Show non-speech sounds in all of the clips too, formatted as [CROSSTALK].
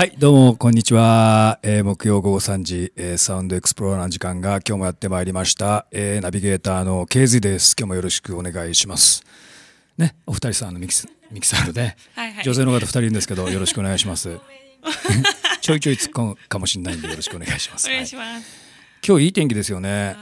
はい、どうも、こんにちは。えー、木曜午後3時、えー、サウンドエクスプローラーの時間が今日もやってまいりました。えー、ナビゲーターのケイ z です。今日もよろしくお願いします。ね、お二人さんのミキミキサーで、ねはい、女性の方二人いるんですけど、よろしくお願いします。[LAUGHS] ちょいちょい突っ込むかもしれないんで、よろしくお願いします。お願いします。はい、今日いい天気ですよね。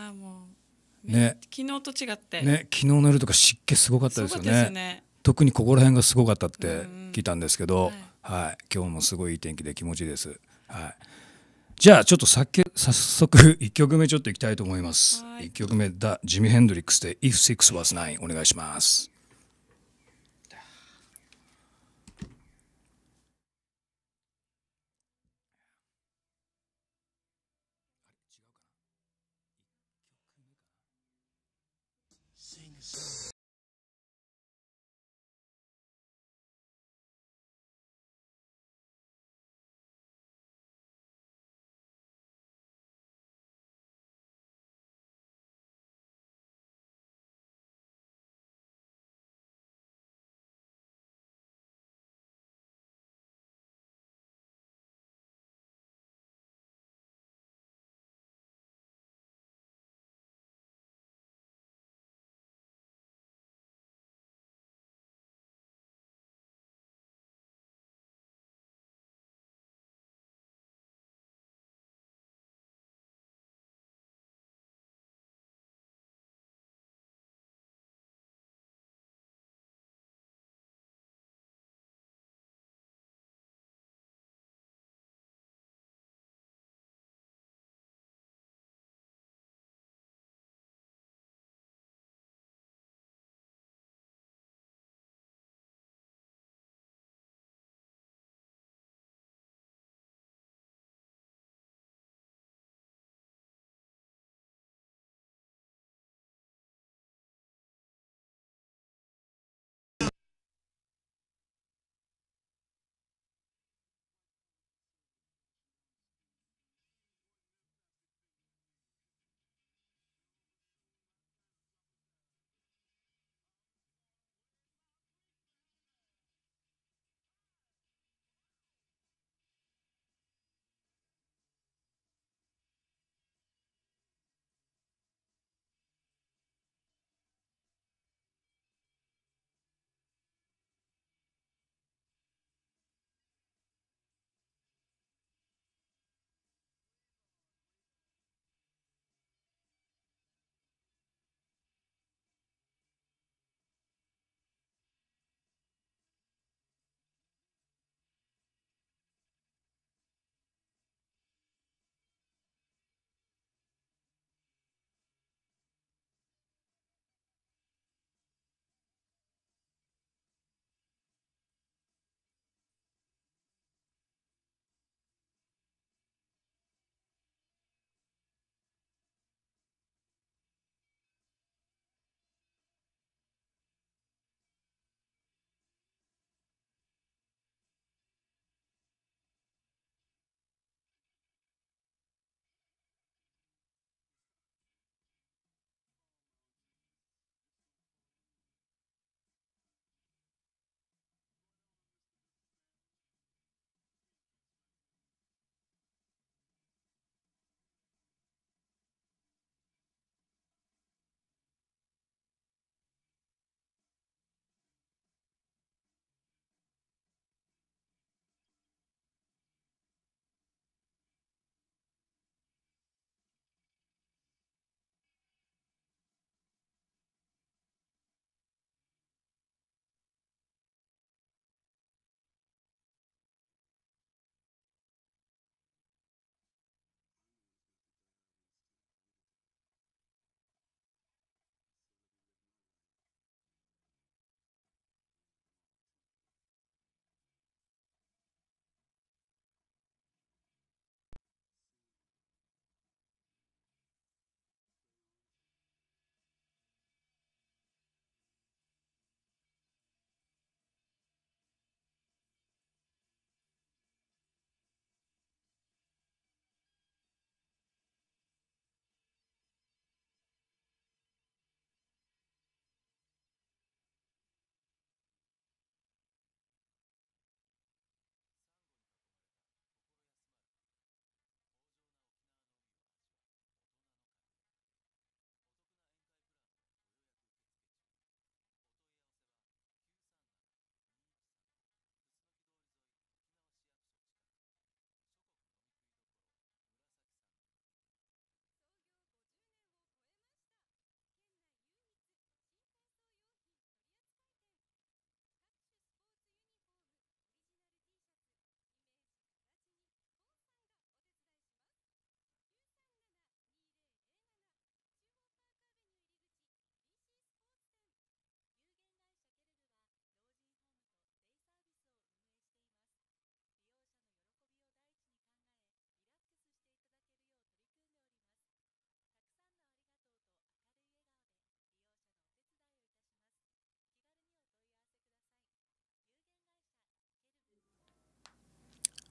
ね、昨日と違って。ね、昨日の夜とか湿気すごかったですよね。ね特にここら辺がすごかったって聞いたんですけど。はい、今日もすごいいい天気で気持ちいいです。はいじゃあちょっと早速1 [LAUGHS] 曲目ちょっといきたいと思います。は1曲目だジミヘンドリックスで If Six Was Nine お願いします。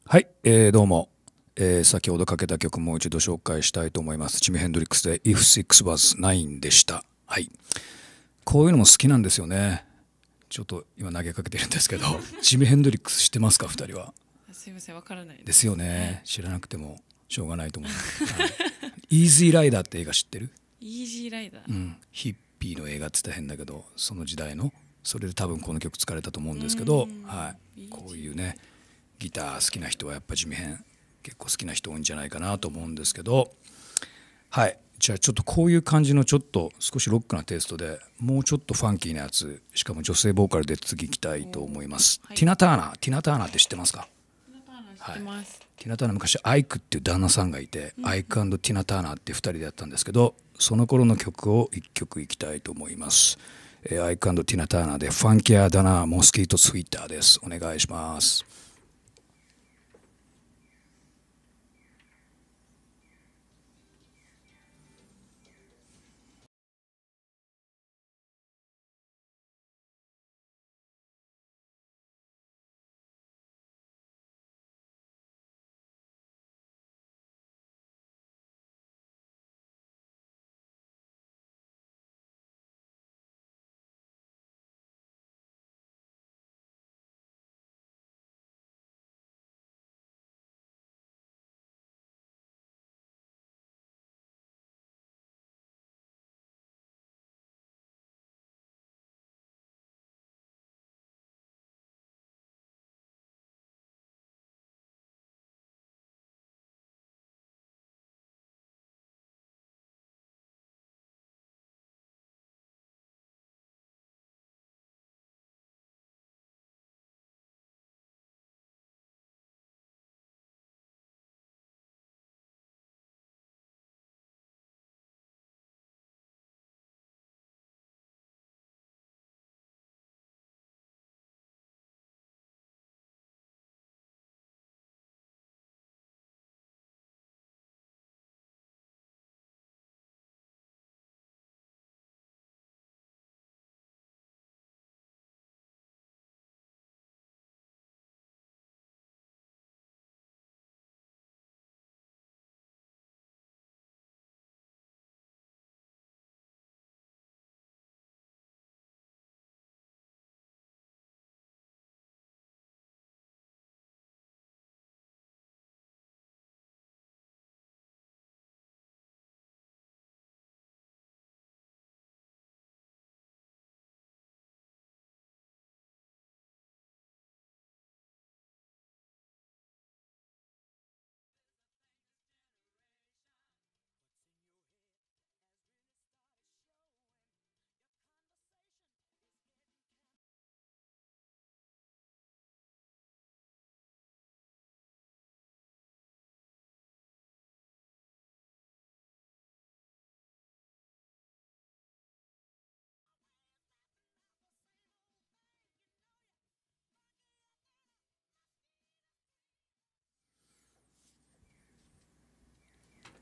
はい、えー、どうも、えー、先ほどかけた曲もう一度紹介したいと思いますチム・ヘンドリックスで If Six Was Nine でしたはいこういうのも好きなんですよねちょっと今投げかけてるんですけどチム・ヘンドリックス知ってますか2人はすいませんわからないですよね知らなくてもしょうがないと思うイージーライダーって映画知ってるイージーライダー、うん、ヒッピーの映画って言ったら変だけどその時代のそれで多分この曲疲れたと思うんですけど、はい、こういうね、ギター好きな人はやっぱ地味編結構好きな人多いんじゃないかなと思うんですけどはいじゃあちょっとこういう感じのちょっと少しロックなテイストでもうちょっとファンキーなやつしかも女性ボーカルで次いきたいと思います、はい、ティナ・ターナーティナ・ターナーって知ってますかティナ・ターナー昔アイクっていう旦那さんがいて、うん、アイクティナ・ターナーって2人でやったんですけどその頃の曲を1曲いきたいと思います、えー、アイクティナ・ターナーで「ファンキア・ダナー・モスキート・スイッター」ですお願いします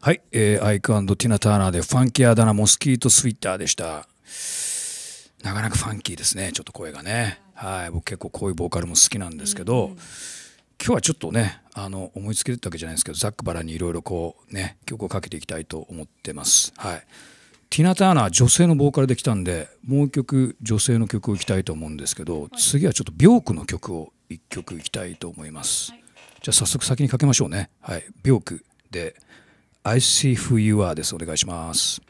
はい、えー、アイクティナ・ターナーでファンキーあだ名モスキート・スイッターでしたなかなかファンキーですねちょっと声がねはい僕結構こういうボーカルも好きなんですけど、うん今日はちょっとねあの思いつけてたわけじゃないんですけどザックバラにいろいろこうね曲をかけていきたいと思ってます。はい、ティナ・ターナー女性のボーカルできたんでもう一曲女性の曲をいきたいと思うんですけど、はい、次はちょっとビョークの曲を1曲いきたいと思います。はい、じゃあ早速先にかけましょうね。はい、ビョークで I see who you are です。お願いします。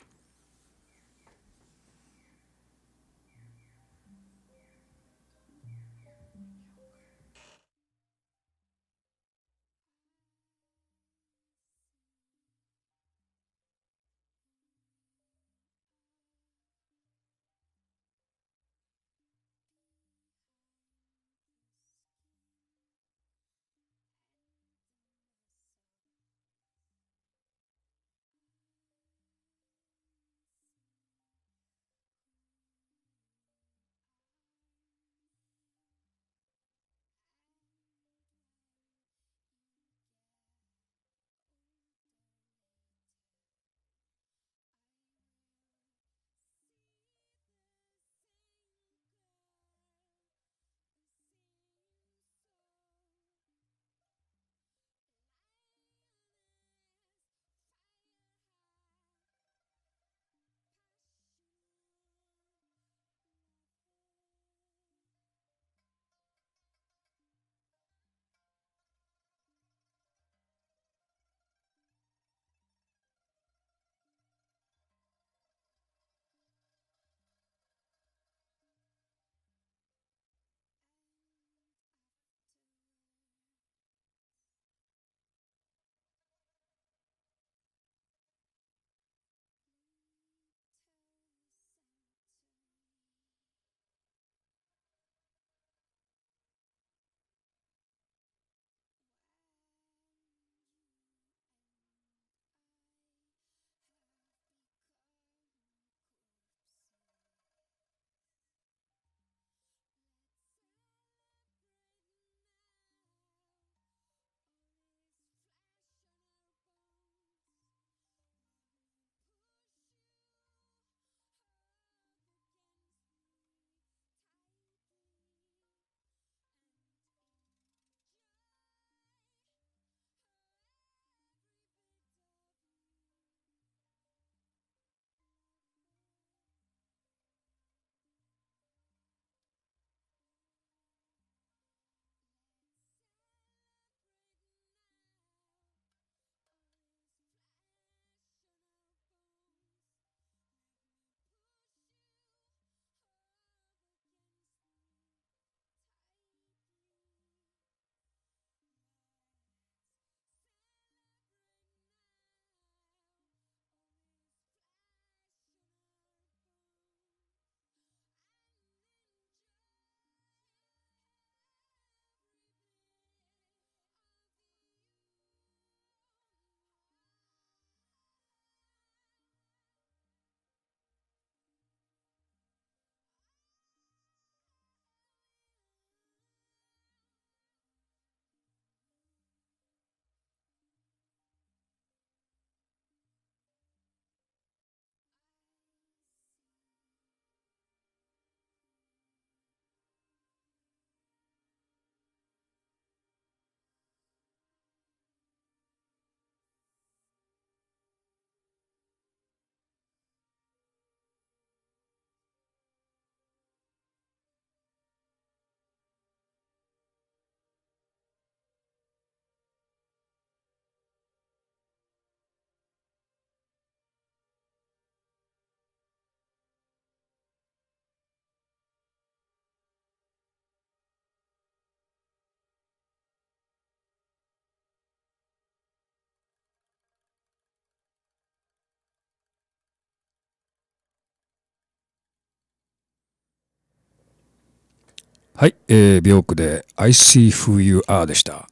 はい、えー、ビオークで I see who you are でした。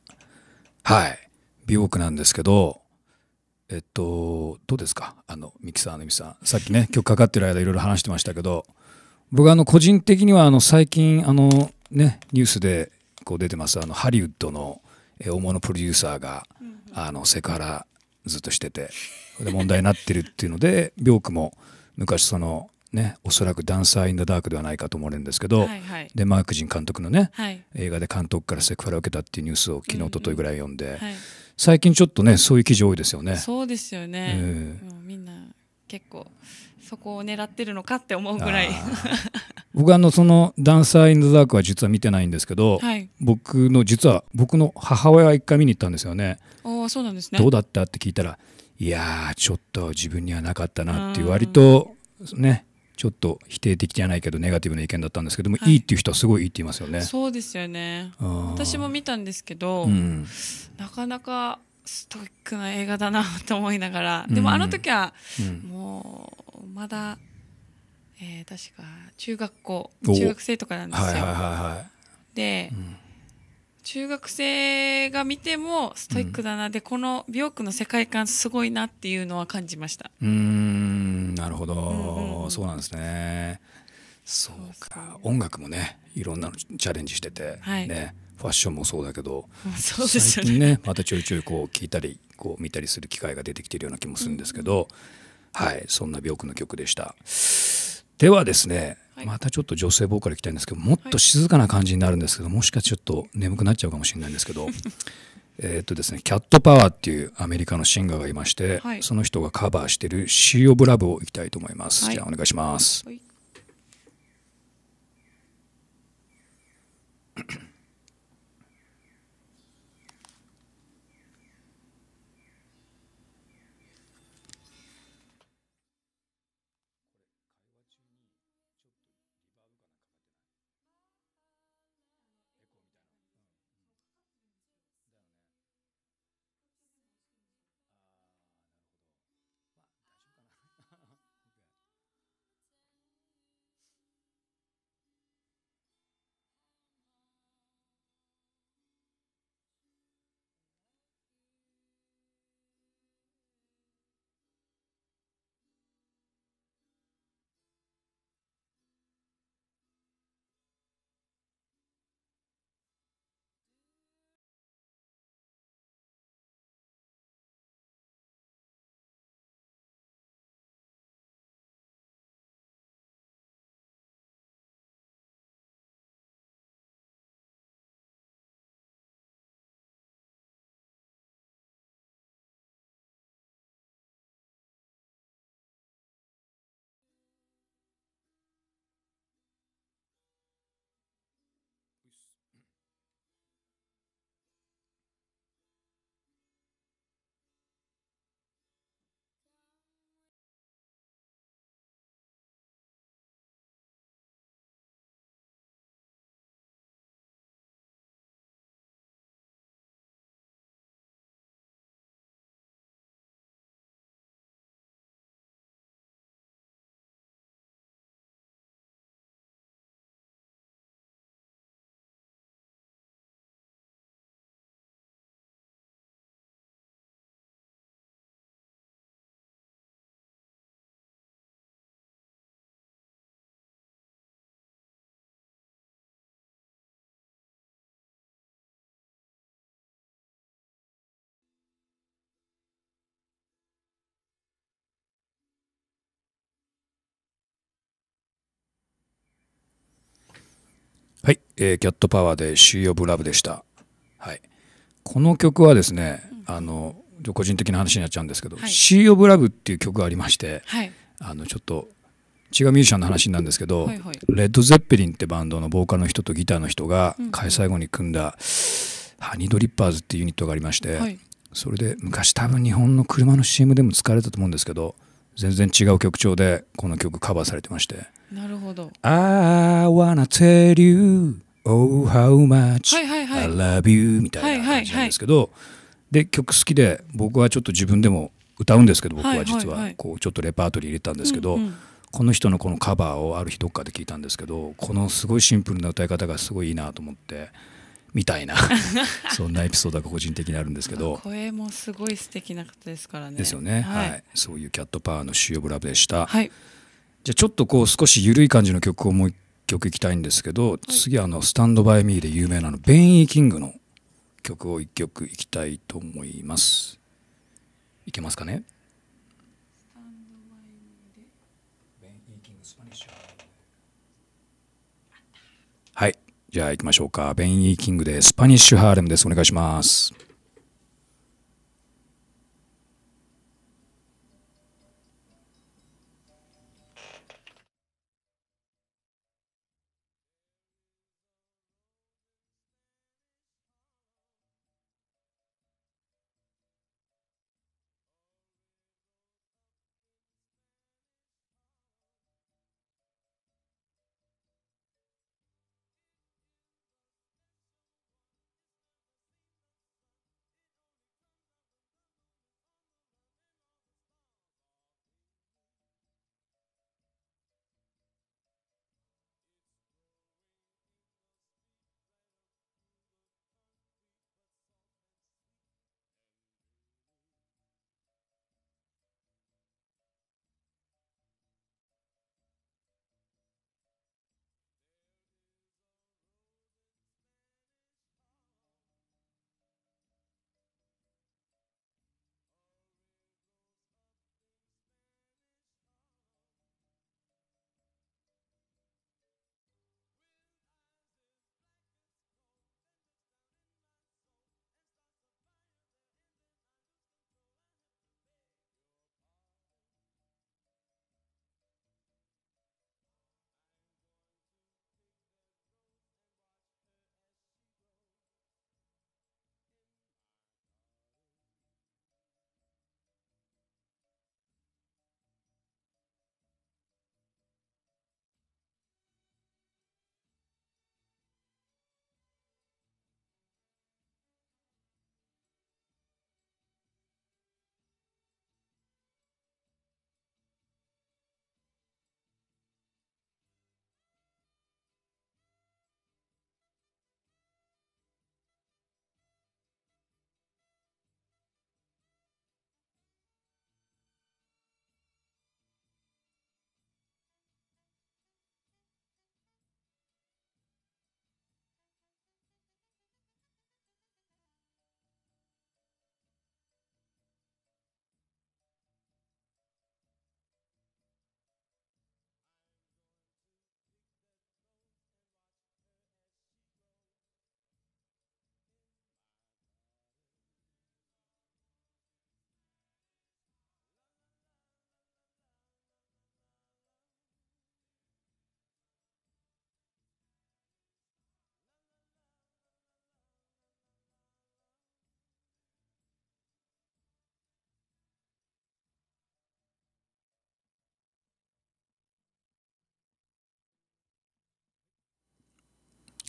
はい、ビオークなんですけど、えっと、どうですかあの、ミキサーのミさん。さっきね、曲かかってる間いろいろ話してましたけど、僕あの、個人的にはあの、最近、あの、ね、ニュースでこう出てます、あの、ハリウッドの大物プロデューサーが、あの、セクハラずっとしてて、で問題になってるっていうので、ビオークも昔その、ね、おそらく「ダンサー・イン・ザ・ダーク」ではないかと思われるんですけど、はいはい、でマーク・ジン監督のね、はい、映画で監督からセクハラを受けたっていうニュースを昨日おとといぐらい読んで、うんうんはい、最近ちょっとねそういう記事多いですよね。そうですよね、もうみんな結構そこを狙ってるのかって思うぐらい僕あのその「ダンサー・イン・ザ・ダーク」は実は見てないんですけど、はい、僕の実は僕の母親は一回見に行ったんですよね。あそうなんですねどうだったって聞いたらいやちょっと自分にはなかったなっていう割とねちょっと否定的じゃないけどネガティブな意見だったんですけども、はい、いいっていう人はすごいいいって言いますよね。そうですよね私も見たんですけど、うん、なかなかストイックな映画だなと思いながらでもあの時は、もうまだ、えー、確か中学校中学生とかなんですよ。で、うん中学生が見てもストイックだな、うん、でこのビョークの世界観すごいなっていうのは感じましたうんなるほど、うんうん、そうなんですねそうか音楽もねいろんなのチャレンジしてて、はい、ね、ファッションもそうだけど、そうですね、最近ねまたちょいちょいこう聞いたりこう見たりする機会が出てきてるような気もするんですけど、うん、はいそんなビョークの曲でしたではですねまたちょっと女性ボーカルいきたいんですけどもっと静かな感じになるんですけど、もしかちょっと眠くなっちゃうかもしれないんですけど [LAUGHS] えっとですねキャットパワーっていうアメリカのシンガーがいまして、はい、その人がカバーしてる「シー・オブ・ラブ」をいきたいと思います、はい、じゃあお願いします。[LAUGHS] はい、えー、キャットパワーでシー・ e ブ・ラブ」でした。はい。この曲はですね、うん、あの、個人的な話になっちゃうんですけど、シー・ s ブ・ラ of Love っていう曲がありまして、はい、あの、ちょっと、違うミュージシャンの話なんですけど、はいはい、レッド・ゼッペリンってバンドのボーカルの人とギターの人が開催後に組んだ、ハニードリッパーズっていうユニットがありまして、はい、それで昔多分日本の車の CM でも使われたと思うんですけど全然違う曲調でこの曲カバーされてましてなるほど「I wanna tell you oh how much I love you」みたいな感じなんですけどで曲好きで僕はちょっと自分でも歌うんですけど僕は実はこうちょっとレパートリー入れたんですけど、この人のこのカバーをある日どっかで聞いたんですけどこのすごいシンプルな歌い方がすごいいいなと思って。みたいな [LAUGHS] そんなエピソードが個人的にあるんですけど声もすごい素敵な方ですからねですよね、はい、はい、そういうキャットパワーの主要ブラブでした、はい、じゃあちょっとこう少し緩い感じの曲をもう一曲いきたいんですけど、はい、次あの「スタンド・バイ・ミー」で有名なのベン・イー・キングの曲を一曲いきたいと思いますいけますかねはいじゃあ行きましょうか。ベン・イー・キングでスパニッシュ・ハーレムです。お願いします。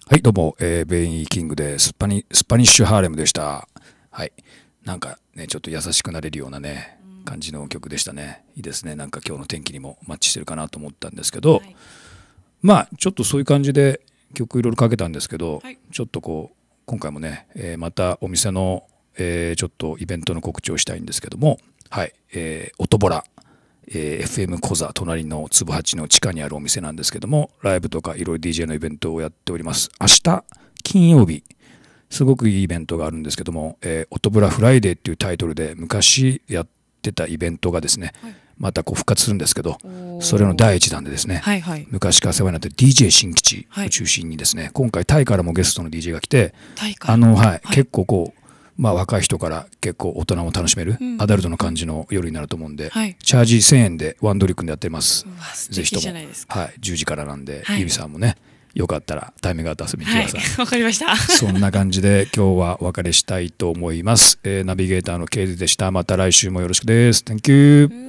はい、どうも、えー、ベイン・イキングです。スパニスパニッシュ・ハーレムでした。はい。なんかね、ちょっと優しくなれるようなね、感じの曲でしたね。いいですね。なんか今日の天気にもマッチしてるかなと思ったんですけど、はい、まあ、ちょっとそういう感じで曲いろいろかけたんですけど、はい、ちょっとこう、今回もね、えー、またお店の、えー、ちょっとイベントの告知をしたいんですけども、はい、えー、音ボラ。えー、FM コザ隣のつ八の地下にあるお店なんですけどもライブとかいろいろ DJ のイベントをやっております明日金曜日すごくいいイベントがあるんですけども「えー、オトブラフライデー」っていうタイトルで昔やってたイベントがですね、はい、またこう復活するんですけどそれの第1弾でですね、はいはい、昔から世話になって DJ 新吉を中心にですね、はい、今回タイからもゲストの DJ が来てあの、はい、はい、結構こうまあ、若い人から結構大人も楽しめる、うん、アダルトの感じの夜になると思うんで、はい、チャージ1000円でワンドリックでやってます。ぜひとも、はい、10時からなんで、はい、ゆみさんもね、よかったらタイミングが遊びに来てください。[LAUGHS] わ、かりました。[LAUGHS] そんな感じで今日はお別れしたいと思います。えー、ナビゲーターのケイズでした。また来週もよろしくです。Thank you.